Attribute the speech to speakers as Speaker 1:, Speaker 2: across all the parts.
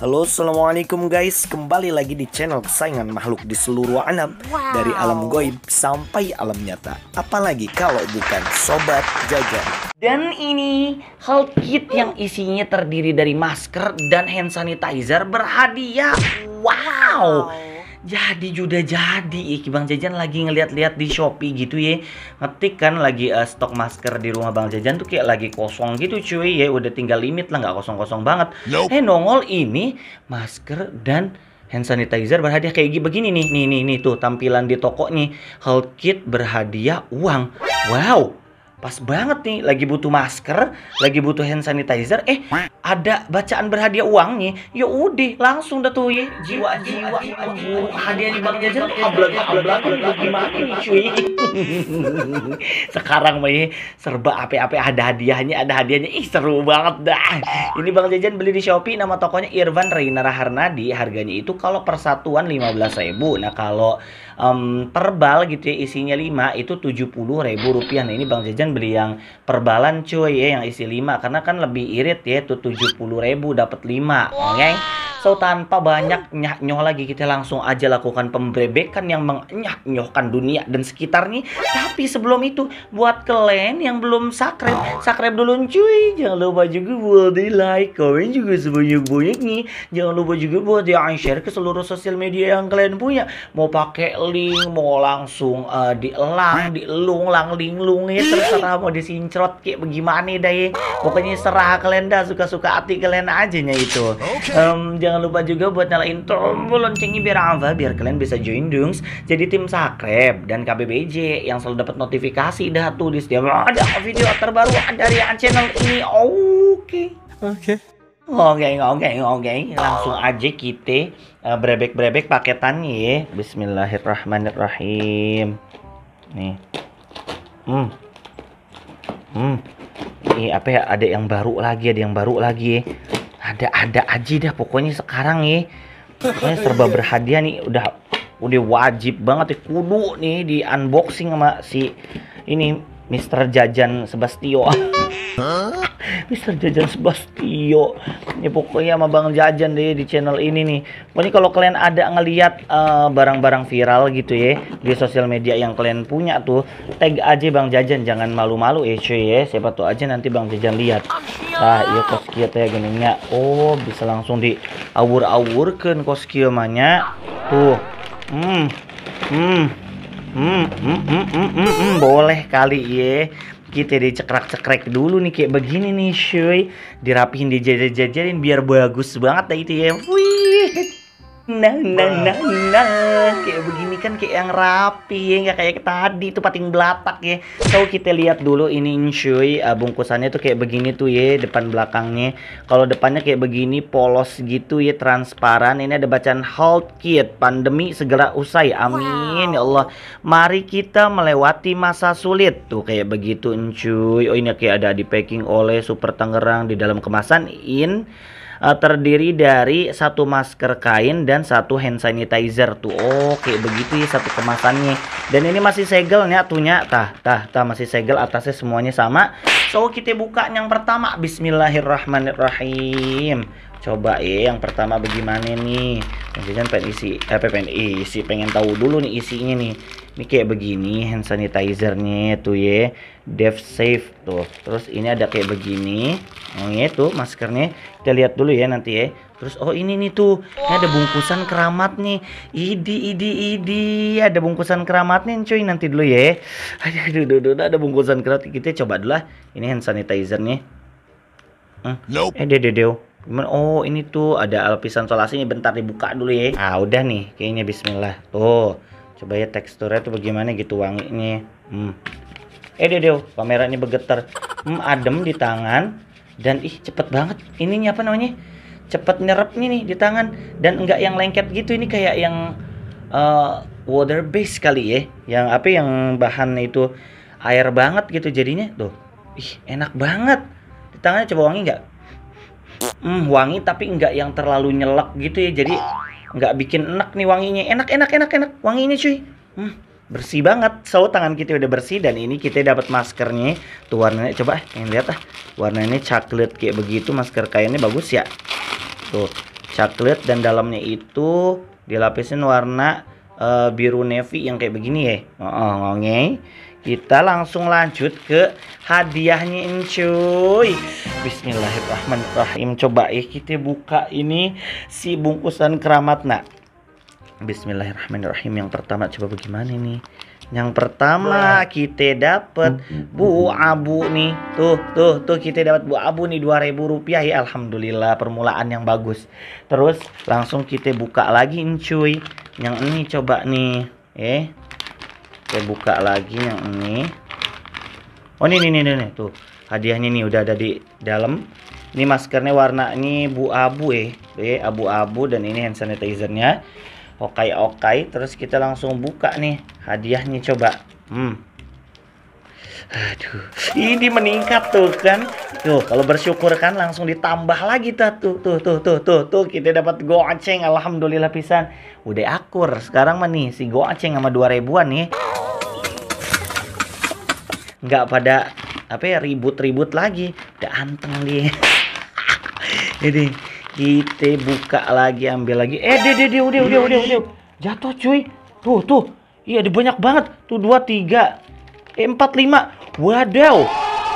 Speaker 1: Halo Assalamualaikum guys Kembali lagi di channel kesayangan makhluk di seluruh alam wow. Dari alam goib sampai alam nyata Apalagi kalau bukan Sobat jaga. Dan ini health kit yang isinya terdiri dari masker dan hand sanitizer berhadiah Wow, wow jadi juga jadi ya Bang Jajan lagi ngeliat-liat di Shopee gitu ya ngetik kan lagi uh, stok masker di rumah Bang Jajan tuh kayak lagi kosong gitu cuy ya udah tinggal limit lah gak kosong-kosong banget nope. eh nongol ini masker dan hand sanitizer berhadiah kayak begini nih nih nih nih tuh tampilan di toko nih health kit berhadiah uang wow pas banget nih lagi butuh masker, lagi butuh hand sanitizer, eh ada bacaan berhadiah uang nih. Ya udah, langsung dah tuh ya jiwa jiwa oh, hadiah di bang jajan eh. ablak ablak gimana nih cuy. Sekarang mah ya, serba apa-apa ada hadiahnya, ada hadiahnya. Ih seru banget dah. Ini Bang Jajan beli di Shopee nama tokonya Irvan Reina Raharnadi, harganya itu kalau persatuan lima belas ribu, Nah, kalau um, perbal gitu ya isinya 5 itu Rp70.000 nah ini Bang Jajan beli yang perbalan cuy ya yang isi 5 karena kan lebih irit ya itu Rp70.000 dapat 5 oke okay? So tanpa banyak nyah nyoh lagi kita langsung aja lakukan pembebekan yang mengenyah nyohkan dunia dan sekitarnya. Tapi sebelum itu buat kalian yang belum subscribe, subscribe dulu cuy. Jangan lupa juga buat di like, komen juga sebanyak-banyak nih. Jangan lupa juga buat di share ke seluruh sosial media yang kalian punya. Mau pakai link, mau langsung uh, eh, di lung, lang, ling, lung ya terserah mau disincrot kayak bagaimana deh. Pokoknya serah kalian dah suka-suka hati kalian aja nya itu. Um, jangan lupa juga buat nyalain tombol loncengnya biar apa biar kalian bisa join dungs jadi tim sakrep dan KBBJ yang selalu dapat notifikasi dah tuh di setiap ada video terbaru dari channel ini. Oke. Oke. Oke, oke, oke. Langsung aja kita uh, brebek-brebek paketan ya. Bismillahirrahmanirrahim. Nih. Hmm. Hmm. ini apa ya? Ada yang baru lagi, ada yang baru lagi ya ada-ada aja dah pokoknya sekarang nih pokoknya serba berhadiah nih udah udah wajib banget nih kudu nih di unboxing sama si ini Mister Jajan Sebastio. Mister jajan Sebastio ya pokoknya sama Bang Jajan deh di channel ini nih pokoknya kalau kalian ada ngeliat eh, barang-barang uh, viral gitu ya di sosial media yang kalian punya tuh tag aja Bang Jajan jangan malu-malu ya cuy ya siapa tuh aja nanti Bang Jajan lihat ah iya kos kia teh gininya oh bisa langsung di awur-awurkan kos kia manya tuh hmm hmm Hmm, hmm, hmm, hmm, hmm, hmm, boleh kali ye. Ya kita dicekrak-cekrek dulu nih kayak begini nih cuy dirapihin dijajar-jajarin biar bagus banget dah itu ya wih nah nah nah nah kayak begini kan kayak yang rapi ya nggak kayak tadi tuh pating belapak ya so kita lihat dulu ini cuy uh, ah, bungkusannya tuh kayak begini tuh ya depan belakangnya kalau depannya kayak begini polos gitu ya transparan ini ada bacaan halt kit pandemi segera usai amin ya Allah mari kita melewati masa sulit tuh kayak begitu cuy oh ini kayak ada di packing oleh super Tangerang di dalam kemasan in uh, terdiri dari satu masker kain dan satu hand sanitizer tuh. oke oke begitu ya satu kemasannya. Dan ini masih segelnya tuhnya. Tah, tah, tah masih segel atasnya semuanya sama. So kita buka yang pertama Bismillahirrahmanirrahim coba ya yang pertama bagaimana nih maksudnya pengen isi eh pengen isi pengen tahu dulu nih isinya nih ini kayak begini hand sanitizernya tuh ya dev safe tuh terus ini ada kayak begini oh ya tuh maskernya kita lihat dulu ya nanti ya terus oh ini nih tuh ini ada bungkusan keramat nih idi idi idi ada bungkusan keramat nih cuy nanti dulu ya aduh, aduh, aduh, ada bungkusan keramat kita coba dulu lah ini hand sanitizernya hmm. nope. eh dedeo Cuman oh ini tuh ada lapisan solasi ini bentar dibuka dulu ya. Ah udah nih kayaknya bismillah. Tuh. Coba ya teksturnya tuh bagaimana gitu wanginya. Hmm. Eh deh kameranya bergetar. Hmm, adem di tangan dan ih cepet banget. ini apa namanya? Cepet nyerapnya nih di tangan dan enggak yang lengket gitu ini kayak yang uh, water base kali ya. Yang apa yang bahan itu air banget gitu jadinya. Tuh. Ih, enak banget. Di tangannya coba wangi enggak hmm, wangi tapi nggak yang terlalu nyelek gitu ya jadi nggak bikin enak nih wanginya enak enak enak enak wanginya cuy hmm, bersih banget so tangan kita udah bersih dan ini kita dapat maskernya tuh warnanya coba eh, yang lihat ah ini coklat kayak begitu masker kainnya bagus ya tuh coklat dan dalamnya itu dilapisin warna uh, biru navy yang kayak begini ya oh, oh, ngongeng kita langsung lanjut ke hadiahnya ini cuy Bismillahirrahmanirrahim coba ya kita buka ini si bungkusan keramat nak Bismillahirrahmanirrahim yang pertama coba bagaimana ini yang pertama kita dapat Bu Abu nih tuh tuh tuh kita dapat Bu Abu nih dua ribu rupiah ya Alhamdulillah permulaan yang bagus terus langsung kita buka lagi cuy yang ini coba nih eh saya buka lagi yang ini oh ini ini ini nih tuh hadiahnya nih udah ada di dalam ini maskernya warna ini abu-abu eh abu-abu dan ini hand sanitizernya oke oke. terus kita langsung buka nih hadiahnya coba hmm Aduh, ini meningkat tuh kan. Tuh, kalau bersyukur kan langsung ditambah lagi tuh tuh tuh tuh tuh tuh, tuh. kita dapat goceng alhamdulillah pisan. Udah akur. Sekarang mah nih si goceng sama 2000 ribuan nih. Enggak pada apa ya ribut-ribut lagi. Udah anteng dia. Jadi kita buka lagi ambil lagi. Eh, dia dia dia udah udah udah udah. Jatuh cuy. Tuh tuh. Iya, ada banyak banget. Tuh dua tiga E45. Eh, Wadaw.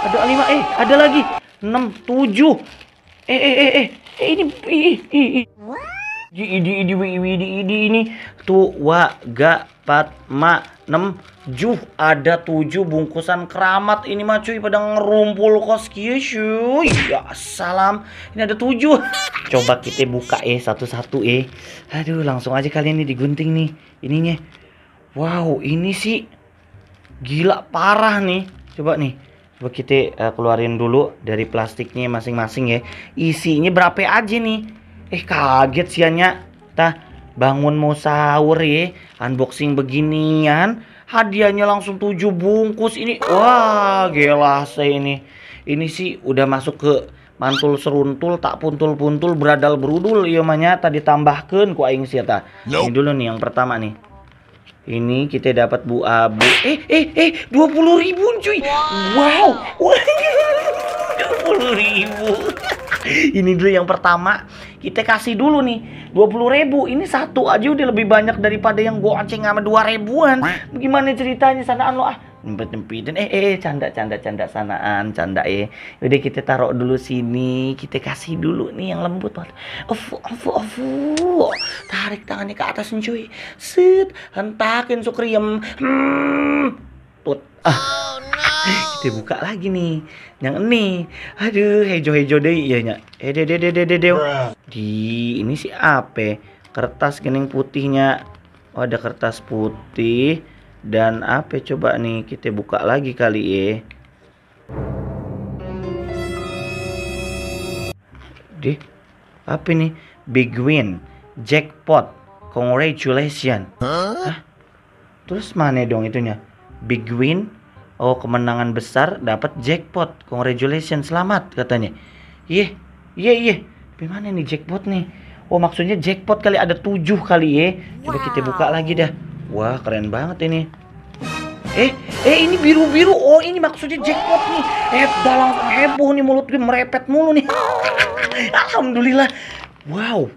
Speaker 1: Ada A5. Eh, ada lagi. 6, 7. Eh, eh, eh, eh. eh ini, eh, eh, eh. eh. Di, di, di, di, di, di, ini. wa ga, pat, ma, nem juh. Ada tujuh bungkusan keramat. Ini mah cuy, pada ngerumpul kos kia cuy. Ya, salam. Ini ada tujuh Coba kita buka eh, satu-satu eh. Aduh, langsung aja kalian ini digunting nih. Ininya. Wow, ini sih gila parah nih coba nih coba kita uh, keluarin dulu dari plastiknya masing-masing ya isinya berapa aja nih eh kaget siannya tah bangun mau sahur ya unboxing beginian hadiahnya langsung tujuh bungkus ini wah gila saya ini ini sih udah masuk ke mantul seruntul tak puntul-puntul beradal berudul iya manya tadi tambahkan ku aing sih ta ini dulu nih yang pertama nih ini kita dapat bu abu. Eh eh eh dua puluh ribu cuy. Wow. Dua puluh ribu. Ini dulu yang pertama kita kasih dulu nih dua puluh ribu. Ini satu aja udah lebih banyak daripada yang gua anceng sama dua ribuan. Gimana ceritanya sanaan lo ah? nyempet nyempitin eh, eh eh canda canda canda sanaan canda eh udah kita taruh dulu sini kita kasih dulu nih yang lembut banget ofu ofu ofu tarik tangannya ke atas cuy sit hentakin sukriem hmm tut ah oh, kita buka lagi nih yang ini aduh hejo hejo deh iya nya eh deh deh deh deh deh di ini si apa kertas kening putihnya oh ada kertas putih dan apa coba nih kita buka lagi kali ya Di, apa nih big win jackpot congratulations huh? Hah? terus mana dong itunya big win oh kemenangan besar dapat jackpot congratulations selamat katanya iya iya iya gimana nih jackpot nih oh maksudnya jackpot kali ada tujuh kali ya coba wow. kita buka lagi dah Wah, keren banget ini. Eh, eh ini biru-biru. Oh, ini maksudnya jackpot nih. Eh, udah langsung heboh nih mulut gue merepet mulu nih. Alhamdulillah. Wow.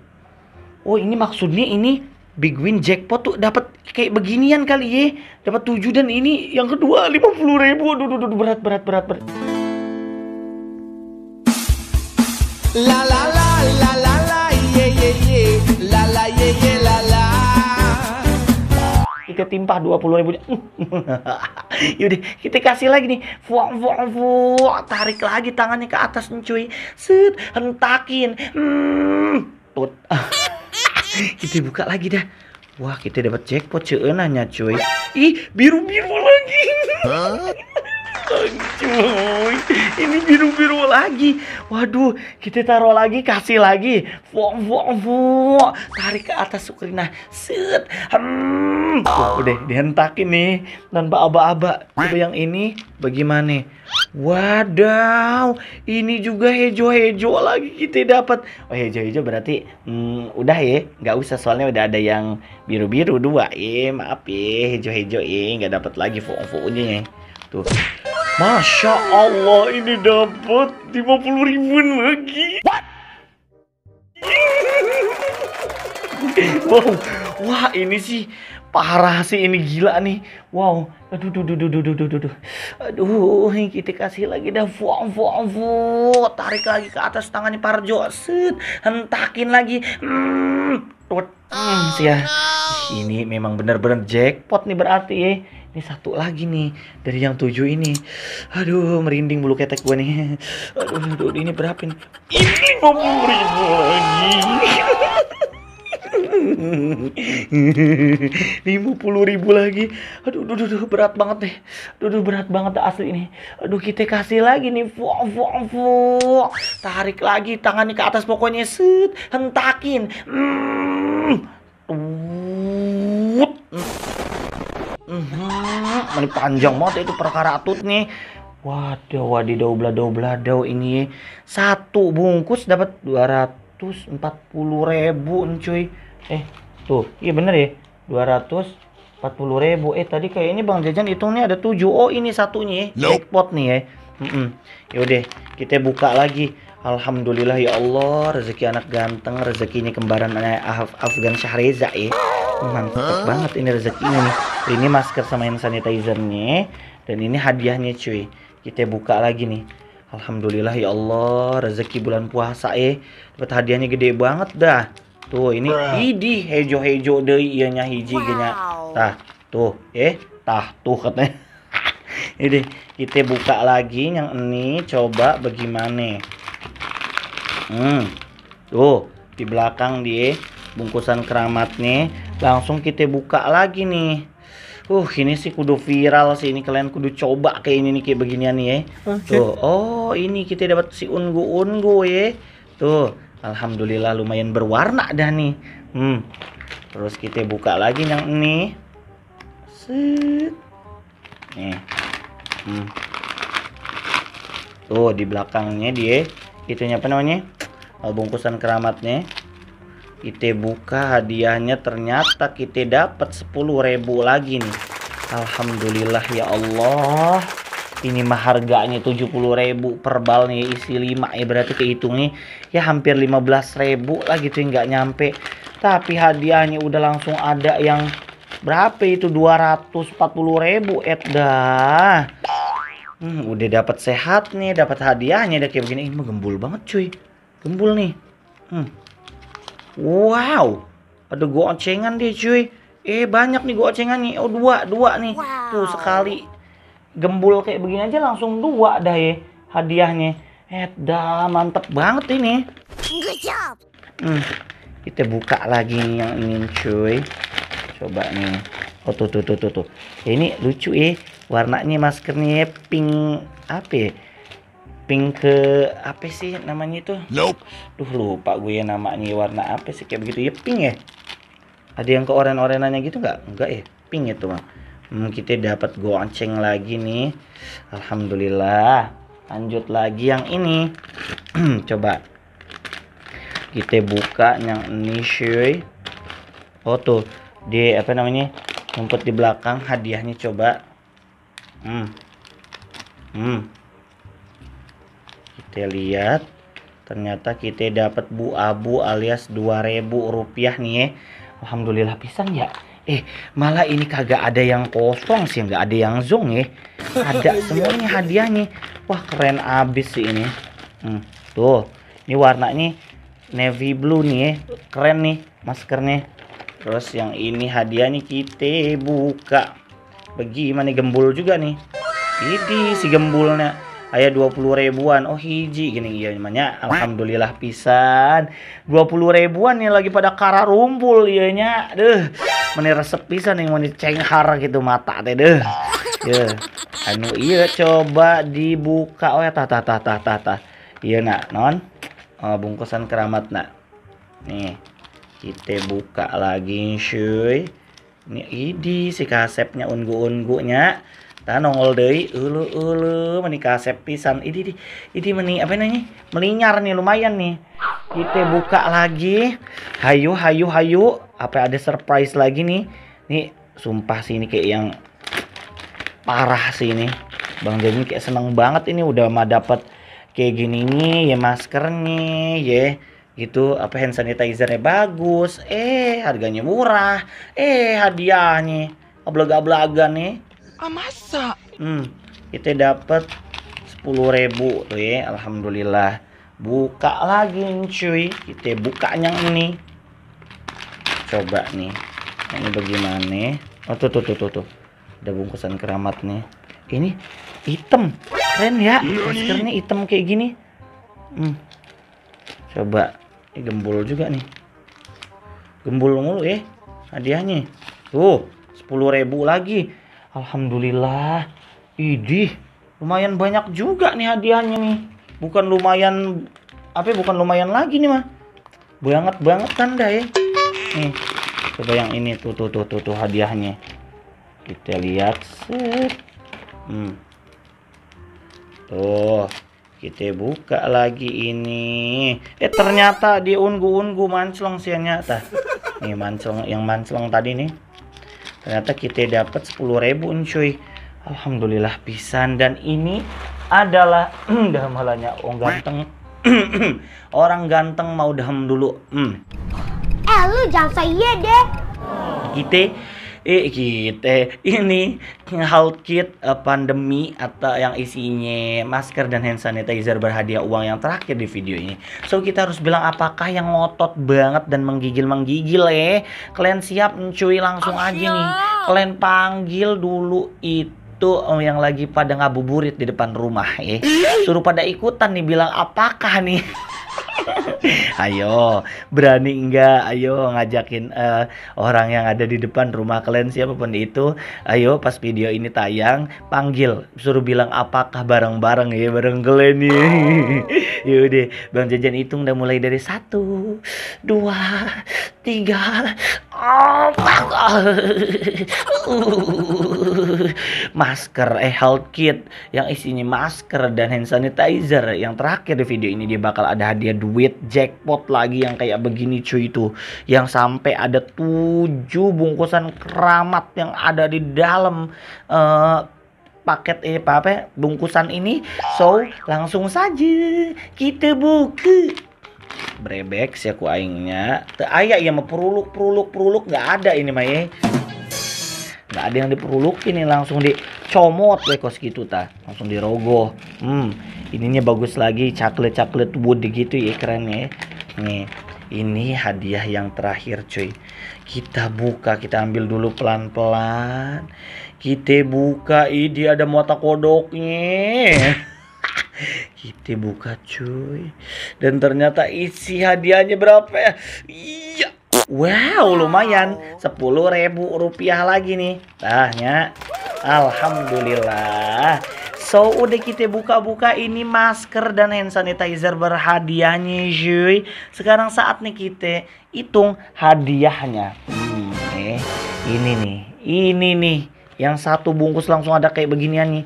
Speaker 1: Oh, ini maksudnya ini big win jackpot tuh dapat kayak beginian kali ya. Dapat 7 dan ini yang kedua 50 ribu. Aduh, aduh, aduh berat berat berat berat. La la la ketimpah 20 ribu. Yaudah, kita kasih lagi nih. Fuak, fuak, fuak. Tarik lagi tangannya ke atas cuy. Set, hentakin. Hmm, tut. kita buka lagi dah. Wah, kita dapat jackpot ceenanya cuy. Ih, biru-biru lagi. Cuy, ini biru-biru lagi. Waduh, kita taruh lagi, kasih lagi. Voong voong voong. Tarik ke atas Sukrina. Set. Hmm. udah dihentak ini. tanpa aba-aba. Coba yang ini bagaimana? Wadaw, ini juga hejo-hejo lagi kita dapat. Oh, hejo-hejo berarti hmm, udah ya, nggak usah soalnya udah ada yang biru-biru dua. Eh, maaf ya, hejo-hejo eh nggak dapat lagi voong voongnya. Ya. Tuh. Masya Allah ini dapat 50 ribuan lagi. What? wow, wah ini sih parah sih ini gila nih. Wow, aduh, aduh, aduh, aduh, aduh, aduh, aduh, kita kasih lagi dah, wow, wow, wow, tarik lagi ke atas tangannya Parjo, set, hentakin lagi, hmm, tuh, hmm, ya, oh, ini memang benar-benar jackpot nih berarti ya ini satu lagi nih dari yang tujuh ini aduh merinding bulu ketek gue nih aduh, aduh ini berapa nih ini lima puluh ribu lagi lima puluh ribu lagi aduh aduh, aduh, aduh berat banget deh aduh, aduh berat banget asli ini. aduh kita kasih lagi nih fuh, fuh, fuh. tarik lagi tangannya ke atas pokoknya set hentakin mm. Tut. Hmm, ini panjang banget ya itu perkara atut nih. Waduh, wadidaw bladaw bladaw ini satu bungkus dapat dua ratus empat puluh ribu cuy. Eh, tuh, iya bener ya. dua ratus empat puluh ribu. Eh, tadi kayak ini Bang Jajan hitungnya ada tujuh. Oh, ini satunya ya. Jackpot nih ya. Mm -mm. Yaudah, kita buka lagi. Alhamdulillah ya Allah, rezeki anak ganteng, rezekinya kembaran Af Afgan Syahreza ya mantap banget ini rezekinya nih ini masker sama hand sanitizernya dan ini hadiahnya cuy kita buka lagi nih Alhamdulillah ya Allah rezeki bulan puasa eh dapat hadiahnya gede banget dah tuh ini idi hejo-hejo deh ianya hiji iya wow. genya tah tuh eh tah tuh katanya ini kita buka lagi yang ini coba bagaimana hmm tuh di belakang dia bungkusan keramat nih langsung kita buka lagi nih Uh, ini sih kudu viral sih ini kalian kudu coba kayak ini nih kayak beginian nih ya. Okay. Tuh, oh ini kita dapat si ungu-ungu ya. Tuh, alhamdulillah lumayan berwarna dah nih. Hmm. Terus kita buka lagi yang ini. Set. Nih. Hmm. Tuh di belakangnya dia itunya apa namanya? Bungkusan keramatnya kita buka hadiahnya ternyata kita dapat 10.000 lagi nih Alhamdulillah ya Allah ini mah harganya 70.000 per bal nih isi 5 ya eh, berarti kehitung nih ya hampir 15.000 lagi tuh nggak nyampe tapi hadiahnya udah langsung ada yang berapa itu 240.000 et dah hmm, udah dapat sehat nih dapat hadiahnya udah kayak begini ini mah gembul banget cuy gembul nih hmm Wow, ada gocengan deh cuy. Eh banyak nih gocengan nih. Oh dua, dua nih. Wow. Tuh sekali gembul kayak begini aja langsung dua dah ya hadiahnya. Eh dah mantep banget ini. Good job. Hmm, kita buka lagi nih yang ingin cuy. Coba nih. Oh tuh tuh tuh tuh ini lucu ya. Warnanya maskernya pink apa ya? pink ke apa sih namanya itu? Nope. Duh lupa gue ya namanya warna apa sih kayak begitu ya pink ya. Ada yang ke oren-orenannya gitu nggak? Enggak ya, pink itu ya mah. Hmm, kita dapat gonceng lagi nih. Alhamdulillah. Lanjut lagi yang ini. Coba kita buka yang ini cuy. Oh tuh di apa namanya ngumpet di belakang hadiahnya coba. Hmm. Hmm kita lihat ternyata kita dapat bu abu alias 2000 rupiah nih ya Alhamdulillah pisang ya eh malah ini kagak ada yang kosong sih nggak ada yang zong ya ada semuanya hadiahnya wah keren abis sih ini hmm, tuh ini warnanya navy blue nih ya keren nih maskernya terus yang ini hadiah nih kita buka bagaimana gembul juga nih ini si gembulnya ayah 20 ribuan oh hiji gini iya namanya alhamdulillah pisan 20 ribuan nih lagi pada kara rumpul iya, nya, deh meni resep pisan yang meni cenghar gitu mata teh deh ya anu iya coba dibuka oh ya tah tah tah tah tah tah iya nak non oh, bungkusan keramat nak nih kita buka lagi cuy ini idi si kasepnya ungu-ungunya Nah, nongol deui ulu ulu menikah kasep pisan. Ini di ini meni apa namanya? Melinyar nih lumayan nih. Kita buka lagi. Hayu hayu hayu. Apa ada surprise lagi nih? Nih sumpah sih ini kayak yang parah sih ini. Bang Jamin kayak seneng banget ini udah mah dapat kayak gini nih ya maskernya, ya gitu apa hand sanitizernya bagus eh harganya murah eh hadiahnya ablaga-ablaga nih Ah masa? Hmm, kita dapat sepuluh ribu, tuh ya, alhamdulillah. Buka lagi cuy, kita buka yang ini. Coba nih. Ini bagaimana? Oh tuh tuh tuh tuh tuh. Ada bungkusan keramat nih. Ini hitam. Keren ya. Iya Maskernya hitam kayak gini. Hmm. Coba ini gembul juga nih. Gembul mulu ya hadiahnya. Tuh, ribu lagi Alhamdulillah. Idih, lumayan banyak juga nih hadiahnya nih. Bukan lumayan apa ya, bukan lumayan lagi nih mah. Banget banget kan dah ya. Nih, coba yang ini tuh tuh tuh tuh, tuh hadiahnya. Kita lihat. Set. Hmm. Tuh, kita buka lagi ini. Eh ternyata di ungu-ungu manclong sianya tah. Nih manclong yang manclong tadi nih ternyata kita dapat 10.000 cuy Alhamdulillah pisan dan ini adalah hmm, daham halanya oh, ganteng orang ganteng mau daham dulu hmm. eh lu jangan saya iya deh kita E, gitu. eh kita ini hal kit pandemi atau yang isinya masker dan hand sanitizer berhadiah uang yang terakhir di video ini. So kita harus bilang apakah yang ngotot banget dan menggigil-menggigil eh kalian siap mencuri langsung ah, aja nih. Kalian panggil dulu itu eh, yang lagi pada ngabuburit di depan rumah Eh Suruh pada ikutan nih bilang apakah nih ayo, berani enggak? Ayo ngajakin uh, orang yang ada di depan rumah kalian siapapun itu, ayo pas video ini tayang, panggil, suruh bilang apakah bareng-bareng ya bareng kalian nih. Yaudah, Bang Jajan hitung udah mulai dari satu, dua, tiga, masker eh health kit yang isinya masker dan hand sanitizer yang terakhir di video ini dia bakal ada hadiah duit jackpot lagi yang kayak begini cuy itu yang sampai ada tujuh bungkusan keramat yang ada di dalam uh, paket eh apa, apa bungkusan ini so langsung saja kita buka brebek aku aingnya teu aya ieu mah peruluk peruluk peruluk nggak ada ini mah ya nggak ada yang diperuluk ini langsung dicomot we kos gitu ta langsung dirogoh hmm ininya bagus lagi caklet-caklet caklet wood gitu ya keren ya nih ini hadiah yang terakhir cuy kita buka kita ambil dulu pelan-pelan kita buka ini ada mata kodoknya kita buka cuy Dan ternyata isi hadiahnya berapa ya Iya Wow lumayan Sepuluh ribu rupiah lagi nih tanya nah, Alhamdulillah So udah kita buka-buka ini masker dan hand sanitizer berhadiahnya cuy Sekarang saatnya kita hitung hadiahnya Ini, Ini nih Ini nih Yang satu bungkus langsung ada kayak beginian nih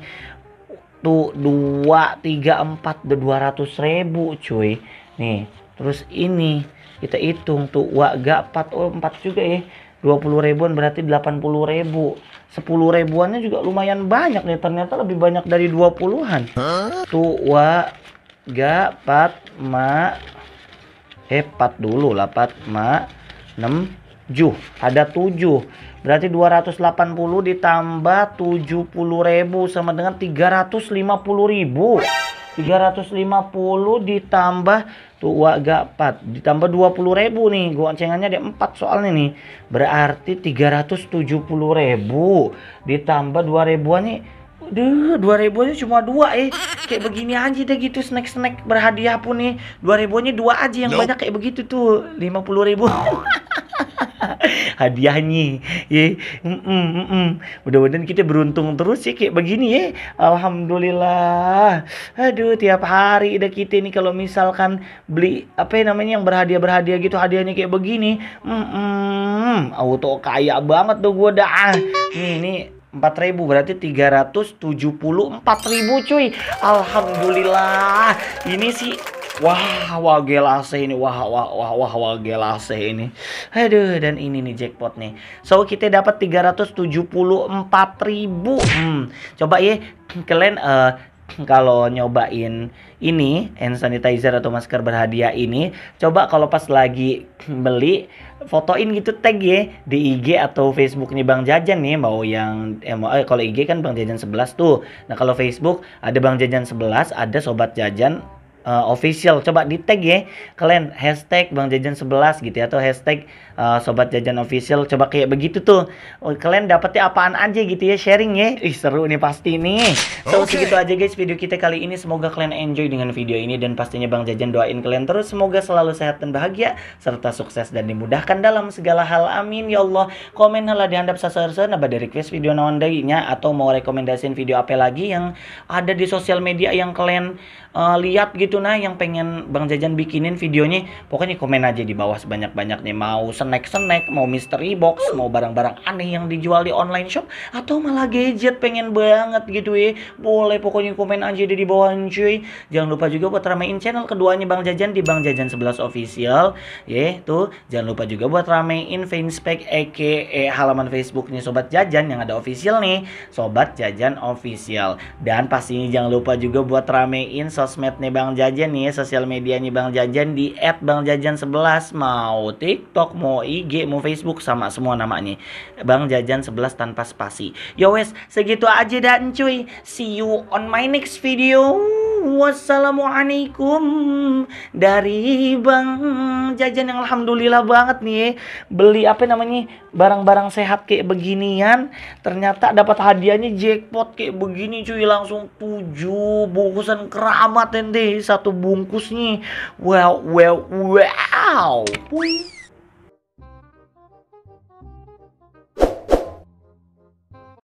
Speaker 1: satu dua tiga empat udah dua ratus ribu cuy nih terus ini kita hitung tuh wa gak empat oh empat juga ya dua puluh ribuan berarti delapan puluh ribu sepuluh ribuannya juga lumayan banyak nih ternyata lebih banyak dari dua puluhan tuh wa gak empat ma eh empat dulu lah empat ma enam 7 ada 7 berarti 280 ditambah 70 ribu sama dengan 350 ribu 350 ditambah tuh gak 4 ditambah 20 ribu nih gua cengannya ada 4 soalnya nih berarti 370 ribu ditambah 2 ribuan nih Duh, 2000 nya cuma dua eh kayak begini aja deh gitu snack snack berhadiah pun nih 2000 nya dua aja yang nope. banyak kayak begitu tuh 50 ribu hadiahnya ya mm -mm, mm mudah-mudahan kita beruntung terus ya kayak begini ya alhamdulillah aduh tiap hari udah kita ini kalau misalkan beli apa ya namanya yang berhadiah berhadiah gitu hadiahnya kayak begini mm -mm, auto kaya banget tuh gue dah ah, ini nih 4000 berarti 374.000 cuy. Alhamdulillah. Ini sih Wah, wah gelase ini. Wah, wah, wah, wah, wah gelase ini. Aduh, dan ini nih jackpot nih. So, kita dapat 374 ribu. Hmm, coba ya, kalian uh, kalau nyobain ini hand sanitizer atau masker berhadiah ini coba kalau pas lagi beli fotoin gitu tag ya di IG atau Facebook nih Bang Jajan nih mau yang eh, mau, eh kalau IG kan Bang Jajan 11 tuh nah kalau Facebook ada Bang Jajan 11 ada Sobat Jajan uh, official coba di tag ya kalian hashtag bang jajan 11 gitu ya atau hashtag uh, sobat jajan official coba kayak begitu tuh oh, kalian dapetnya apaan aja gitu ya sharing ya ih seru nih pasti nih so okay. segitu aja guys video kita kali ini semoga kalian enjoy dengan video ini dan pastinya bang jajan doain kalian terus semoga selalu sehat dan bahagia serta sukses dan dimudahkan dalam segala hal amin ya Allah komen lah dihandap sasar nambah dari request video nawandainya atau mau rekomendasiin video apa lagi yang ada di sosial media yang kalian uh, lihat gitu nah yang pengen bang jajan bikinin videonya pokoknya komen aja di bawah sebanyak-banyaknya mau senang snack-snack, mau mystery box, mau barang-barang aneh yang dijual di online shop atau malah gadget pengen banget gitu ya. Boleh pokoknya komen aja di bawah cuy. Jangan lupa juga buat ramein channel keduanya Bang Jajan di Bang Jajan 11 official ya tuh. Jangan lupa juga buat ramein fanspage EKE halaman Facebooknya Sobat Jajan yang ada official nih. Sobat Jajan official. Dan pastinya jangan lupa juga buat ramein sosmed nih Bang Jajan nih, sosial medianya Bang Jajan di @bangjajan11 mau TikTok mau mau IG mau Facebook sama semua namanya Bang Jajan 11 tanpa spasi yo wes segitu aja dan cuy see you on my next video wassalamualaikum dari Bang Jajan yang alhamdulillah banget nih eh. beli apa namanya barang-barang sehat kayak beginian ternyata dapat hadiahnya jackpot kayak begini cuy langsung tujuh bungkusan keramat nih satu bungkusnya. nih wow wow wow